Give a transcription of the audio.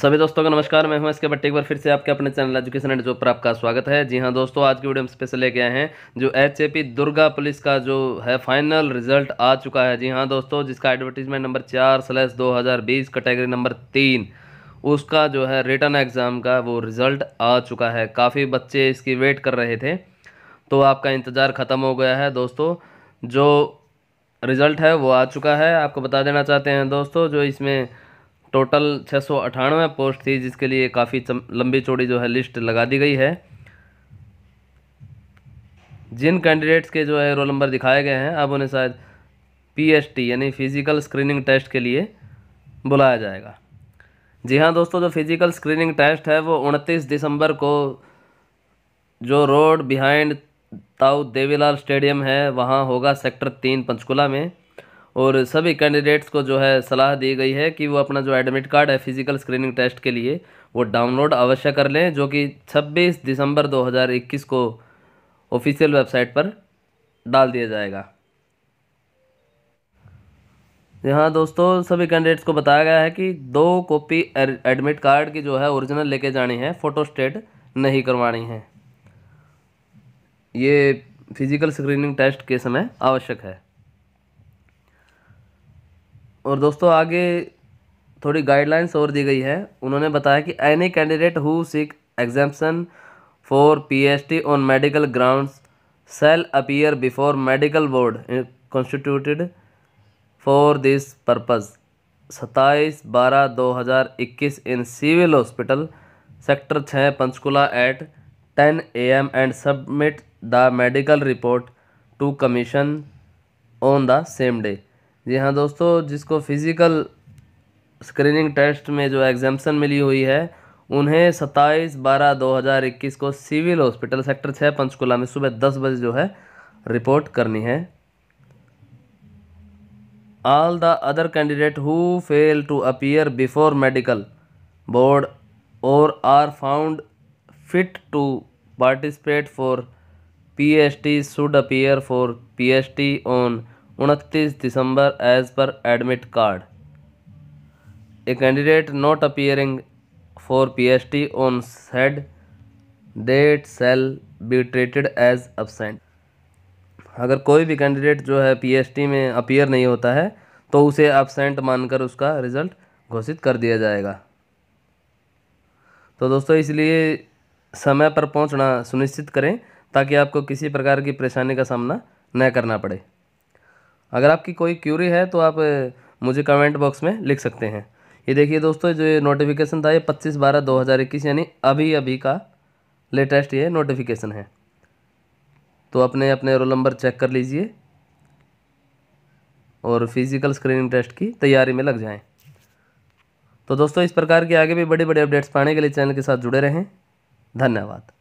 सभी दोस्तों का नमस्कार मैं हूं इसके बट्टे एक बार फिर से आपके अपने चैनल एजुकेशन एंड जॉब पर आपका स्वागत है जी हां दोस्तों आज की वीडियो में स्पेशल लेके आए हैं जो एच दुर्गा पुलिस का जो है फाइनल रिजल्ट आ चुका है जी हां दोस्तों जिसका एडवर्टीजमेंट नंबर चार स्लैस दो कैटेगरी नंबर तीन उसका जो है रिटर्न एग्ज़ाम का वो रिज़ल्ट आ चुका है काफ़ी बच्चे इसकी वेट कर रहे थे तो आपका इंतज़ार ख़त्म हो गया है दोस्तों जो रिज़ल्ट है वो आ चुका है आपको बता देना चाहते हैं दोस्तों जो इसमें टोटल छः पोस्ट थी जिसके लिए काफ़ी लंबी चौड़ी जो है लिस्ट लगा दी गई है जिन कैंडिडेट्स के जो है रोल नंबर दिखाए गए हैं अब उन्हें शायद पीएसटी यानी फ़िज़िकल स्क्रीनिंग टेस्ट के लिए बुलाया जाएगा जी हाँ दोस्तों जो फिज़िकल स्क्रीनिंग टेस्ट है वो उनतीस दिसंबर को जो रोड बिहाइंड ताऊ देवीलाल स्टेडियम है वहाँ होगा सेक्टर तीन पंचकुला में और सभी कैंडिडेट्स को जो है सलाह दी गई है कि वो अपना जो एडमिट कार्ड है फिजिकल स्क्रीनिंग टेस्ट के लिए वो डाउनलोड अवश्य कर लें जो कि 26 दिसंबर 2021 को ऑफिशियल वेबसाइट पर डाल दिया जाएगा यहाँ दोस्तों सभी कैंडिडेट्स को बताया गया है कि दो कॉपी एडमिट कार्ड की जो है ओरिजिनल लेके जानी है फ़ोटो स्टेट नहीं करवानी है ये फिजिकल स्क्रीनिंग टेस्ट के समय आवश्यक है और दोस्तों आगे थोड़ी गाइडलाइंस और दी गई है उन्होंने बताया कि any candidate who seek exemption for PhD on medical grounds shall appear before medical board constituted for this purpose सत्ताईस बारह दो हज़ार इक्कीस इन सिविल हॉस्पिटल सेक्टर छः Panchkula at ten A M and submit the medical report to commission on the same day जी हाँ दोस्तों जिसको फिज़िकल स्क्रीनिंग टेस्ट में जो एग्जामेशन मिली हुई है उन्हें सत्ताईस बारह दो हजार इक्कीस को सिविल हॉस्पिटल सेक्टर छः पंचकूला में सुबह दस बजे जो है रिपोर्ट करनी है all the other candidate who fail to appear before medical board और are found fit to participate for P T should appear for P T on उनतीस December as per admit card a candidate not appearing for P H T on said date shall be treated as absent अगर कोई भी candidate जो है T में appear नहीं होता है तो उसे एबसेंट मानकर उसका रिज़ल्ट घोषित कर दिया जाएगा तो दोस्तों इसलिए समय पर पहुंचना सुनिश्चित करें ताकि आपको किसी प्रकार की परेशानी का सामना न करना पड़े अगर आपकी कोई क्यूरी है तो आप मुझे कमेंट बॉक्स में लिख सकते हैं ये देखिए दोस्तों जो ये नोटिफिकेशन था ये पच्चीस बारह दो हज़ार इक्कीस यानी अभी अभी का लेटेस्ट ये नोटिफिकेशन है तो अपने अपने रोल नंबर चेक कर लीजिए और फिज़िकल स्क्रीनिंग टेस्ट की तैयारी में लग जाएं तो दोस्तों इस प्रकार के आगे भी बड़े बड़े अपडेट्स पाने के लिए चैनल के साथ जुड़े रहें धन्यवाद